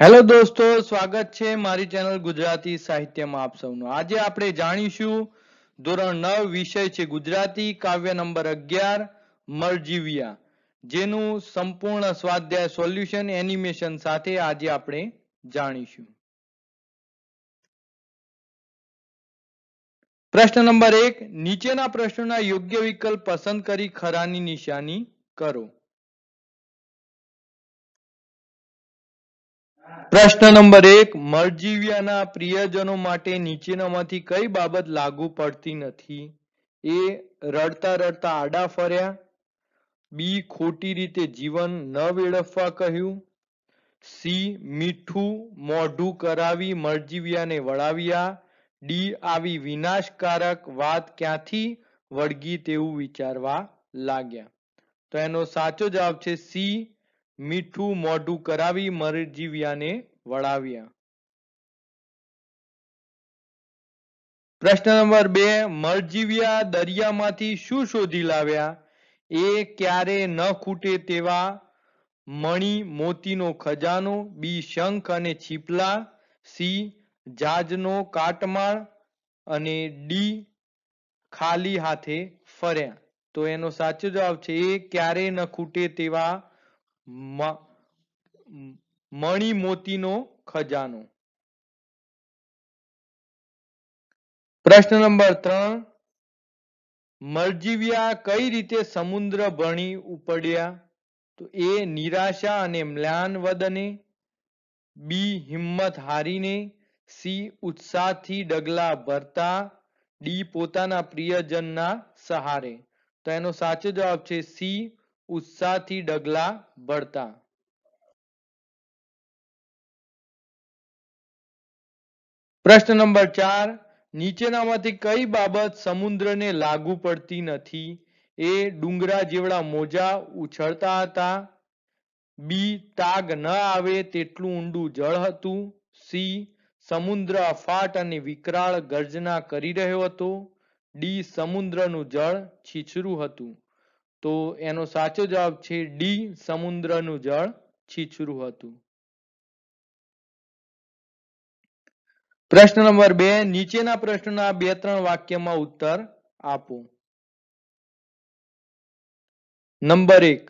hello દોસ્તો સ્વાગત છે મારી ચેનલ ગુજરાતી સાહિત્યમાં આપ સૌનું આજે આપણે જાણીશું ધોરણ નવ વિષય છે ગુજરાતી કાવ્ય નંબર અગિયાર મરજીવિયા જેનું સંપૂર્ણ સ્વાધ્યાય સોલ્યુશન એનિમેશન સાથે આજે આપણે જાણીશું પ્રશ્ન નંબર એક નીચેના પ્રશ્નોના યોગ્ય વિકલ્પ પસંદ કરી ખરાની નિશાની કરો પ્રશ્ન નંબર એક મરજીવિયાના પ્રિયજનો માટે નીચેનામાંથી કઈ બાબત લાગુ પડતી નથી એ રડતા રડતા આડા ફર્યા બી ખોટી રીતે જીવન ન વેડફવા કહ્યું સી મીઠું મોઢું કરાવી મરજીવિયાને વળાવ્યા ડી આવી વિનાશકારક વાત ક્યાંથી વળગી તેવું વિચારવા લાગ્યા તો એનો સાચો જવાબ છે સી મીઠું મોઢું કરાવી મરજીવ્યાને વળાવ્યા પ્રશ્ન નંબર બે મરજીવ્યા દરિયામાંથી શું શોધી લાવ્યા એ ક્યારે ન ખૂટે તેવા મણી મોતીનો ખજાનો બી શંખ અને છીપલા સી જાજનો કાટમાળ અને ડી ખાલી હાથે ફર્યા તો એનો સાચો જવાબ છે એ ક્યારે ન ખૂટે તેવા મણી મોતીનો ખજાનો પ્રશ્ન નંબર ત્રણ મરજીવિયા કઈ રીતે સમુદ્ર ભણી ઉપડ્યા તો એ નિરાશા અને મ્લાન વદને બી હિંમત હારીને સી ઉત્સાહથી ડગલા ભરતા ડી પોતાના પ્રિયજનના સહારે તો એનો સાચો જવાબ છે સી ઉત્સાહથી ડગલા ભરતા પ્રશ્ન નંબર ચાર નીચેનામાંથી કઈ બાબત સમુદ્રને લાગુ પડતી નથી એ ડુંગરા જેવડા મોજા ઉછળતા હતા બી તાગ ન આવે તેટલું ઊંડું જળ હતું સી સમુદ્ર અફાટ અને વિકરાળ ગર્જના કરી રહ્યો હતો ડી સમુદ્રનું જળ છીછરું હતું તો એનો સાચો જવાબ છે ડી સમુદ્રનું જળ છીછરું હતું પ્રશ્ન નંબર બે નીચેના પ્રશ્નના બે ત્રણ વાક્યમાં ઉત્તર આપો નંબર એક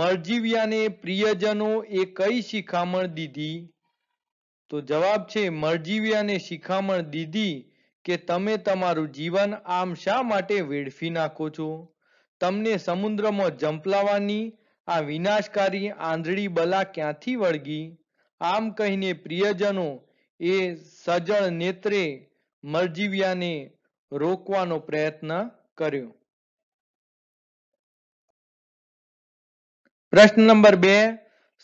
મરજીવિયાને પ્રિયજનો એ કઈ શિખામણ દીધી તો જવાબ છે મરજીવિયાને શિખામણ દીધી કે તમે તમારું જીવન આમ શા માટે વેડફી નાખો છો તમને સમુદ્રમાં ઝંપલાવાની આ વિનાશકારી આંધળી બલા ક્યાંથી વળગી આમ કહીને પ્રિયજનો એ સજળ નેત્રે મરજીવ્યાને રોકવાનો પ્રયત્ન કર્યો પ્રશ્ન નંબર બે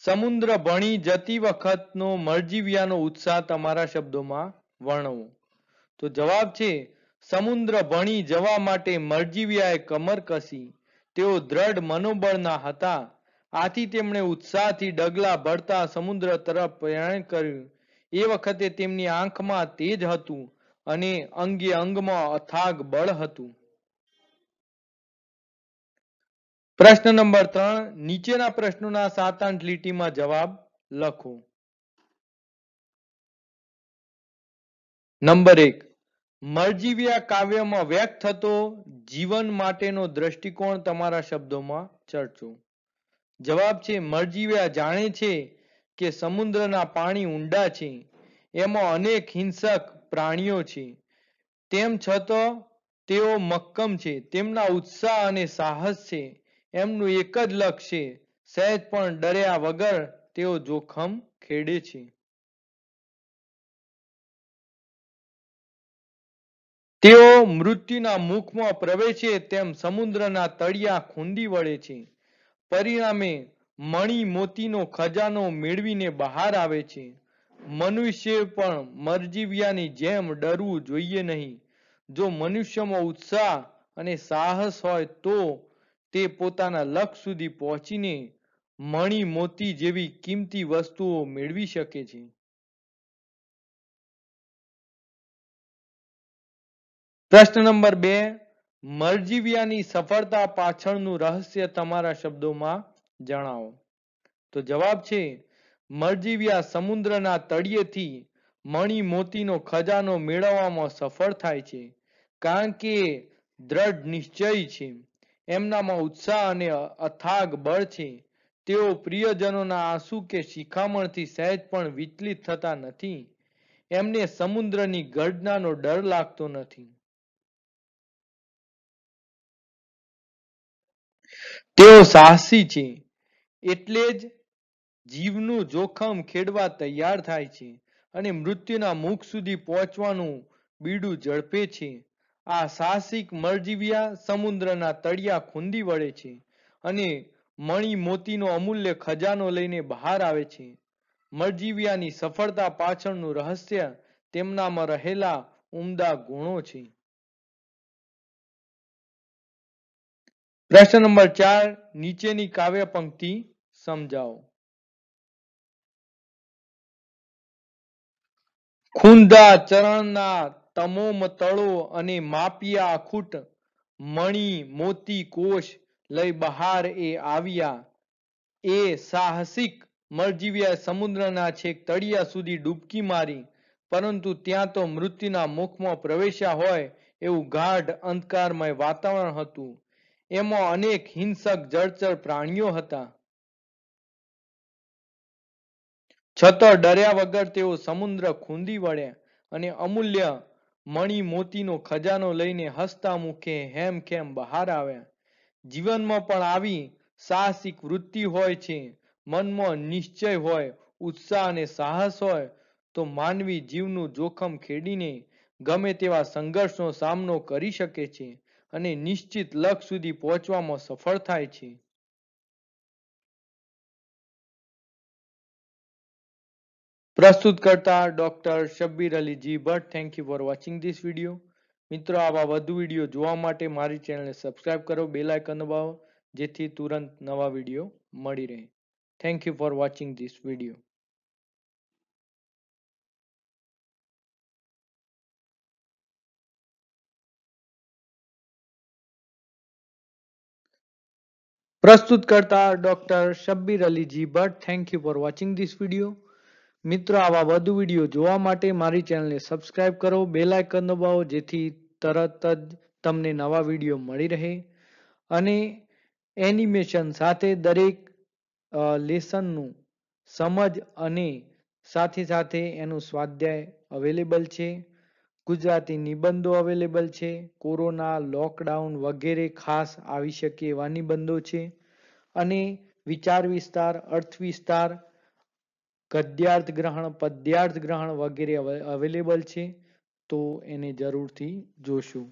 સમુદ્ર ભણી જતી વખતનો મરજીવ્યાનો ઉત્સાહ તમારા શબ્દોમાં વર્ણવો તો જવાબ છે સમુદ્ર ભણી જવા માટે મરજીવિયાએ કમર કસી તેઓ દ્રઢ મનોબળના હતા આથી તેમણે ઉત્સાહથી ડગલા ભરતા સમુદ્ર તરફ પ્રયાણ કર્યું એ વખતે તેમની આંખમાં તેજ હતું અને અંગે અંગમાં અથાગ બળ હતું પ્રશ્ન નંબર ત્રણ નીચેના પ્રશ્નોના સાત આઠ લીટીમાં જવાબ લખો નંબર એક મરજીવ્યા કાવ્યમાં વ્યક્ત થતો જીવન માટેનો દ્રષ્ટિકોણ તમારા શબ્દોમાં ચર્ચો જવાબ છે મરજીવ્યા જાણે છે કે સમુદ્રના પાણી ઊંડા છે એમાં અનેક હિંસક પ્રાણીઓ છે તેમ છતાં તેઓ મક્કમ છે તેમના ઉત્સાહ અને સાહસ છે એમનું એક જ લક્ષ્ય સહેજ પણ ડર્યા વગર તેઓ જોખમ ખેડે છે તેઓ મૃત્યુના મુખમાં પ્રવેશે તેમ સમુદ્રના તળિયા ખૂંદી વળે છે પરિણામે મણી મોતીનો ખજાનો મેળવીને બહાર આવે છે મનુષ્ય પણ મરજીવિયાની જેમ ડરવું જોઈએ નહીં જો મનુષ્યમાં ઉત્સાહ અને સાહસ હોય તો તે પોતાના લક્ષ્ય સુધી પહોંચીને મણી મોતી જેવી કિંમતી વસ્તુઓ મેળવી શકે છે પ્રશ્ન નંબર બે મરજીવિયાની સફળતા પાછળનું રહસ્ય તમારા શબ્દોમાં જણાવો તો જવાબ છે મરજીવિયા સમુદ્રના તળિયેથી મણી મોતીનો ખજાનો મેળવવામાં સફળ થાય છે કારણ કે દ્રઢ નિશ્ચય છે એમનામાં ઉત્સાહ અને અથાગ બળ છે તેઓ પ્રિયજનોના આંસુ કે શિખામણથી સહેજ પણ વિચલિત થતા નથી એમને સમુદ્રની ગર્જનાનો ડર લાગતો નથી તેઓ સાહસી છે એટલે જ જીવનું જોખમ ખેડવા તૈયાર થાય છે અને મૃત્યુના મુખ સુધી પહોંચવાનું બીડું ઝડપે છે આ સાહસિક મરજીવિયા સમુદ્રના તળિયા ખૂંદી વળે છે અને મણી મોતીનો અમૂલ્ય ખજાનો લઈને બહાર આવે છે મરજીવિયાની સફળતા પાછળનું રહસ્ય તેમનામાં રહેલા ઉમદા ગુણો છે પ્રશ્ન નંબર ચાર નીચેની કાવ્ય પંક્તિ સમજાવો ખૂંદા ચરણના તમોમ તળો અને માપિયા ખૂટ મણી મોતી કોષ લઈ બહાર એ આવ્યા એ સાહસિક મરજીવ્યા સમુદ્રના છેક તળિયા સુધી ડૂબકી મારી પરંતુ ત્યાં તો મૃત્યુના મુખમાં પ્રવેશ્યા હોય એવું ગાઢ અંધકારમય વાતાવરણ હતું એમાં અનેક હિંસક જળચર પ્રાણીઓ હતા છતાં ડર્યા વગર તેઓ સમુદ્ર ખૂંદી વળ્યા અને અમૂલ્ય મણી મોતીનો ખજાનો લઈને હસતા મુખે હેમ ખેમ બહાર આવ્યા જીવનમાં પણ આવી સાહસિક વૃત્તિ હોય છે મનમાં નિશ્ચય હોય ઉત્સાહ અને સાહસ હોય તો માનવી જીવનું જોખમ ખેડીને ગમે તેવા સંઘર્ષનો સામનો કરી શકે છે અને નિશ્ચિત લક્ષ્ય સુધી પહોંચવામાં સફળ થાય છે પ્રસ્તુત કરતા doctor Shabbir Aliji Bhatt thank you for watching this video મિત્રો આવા વધુ વિડીયો જોવા માટે મારી ચેનલને સબસ્ક્રાઇબ કરો બેલ આઇકન દબાવો જેથી તુરંત નવા વિડીયો મળી રહે thank you for watching this video પ્રસ્તુત કરતા doctor Shabbir Aliji Bhatt thank you for watching this video મિત્રો આવા વધુ વિડીયો જોવા માટે મારી ચેનલને સબસ્ક્રાઇબ કરો બેલ આઇકન દબાવો જેથી તરત જ તમને નવા વિડીયો મળી રહે અને એનિમેશન સાથે દરેક લેસનનું સમજ અને સાથે સાથે એનું સ્વાધ્યાય અવેલેબલ છે ગુજરાતી નિબંધો અવેલેબલ છે કોરોના લોકડાઉન વગેરે ખાસ આવી શકે એવા નિબંધો છે અને વિચાર વિસ્તાર અર્થ વિસ્તાર ગદ્યાર્થ ગ્રહણ પદ્યાર્થ ગ્રહણ વગેરે અવેલેબલ છે તો એને જરૂરથી જોશું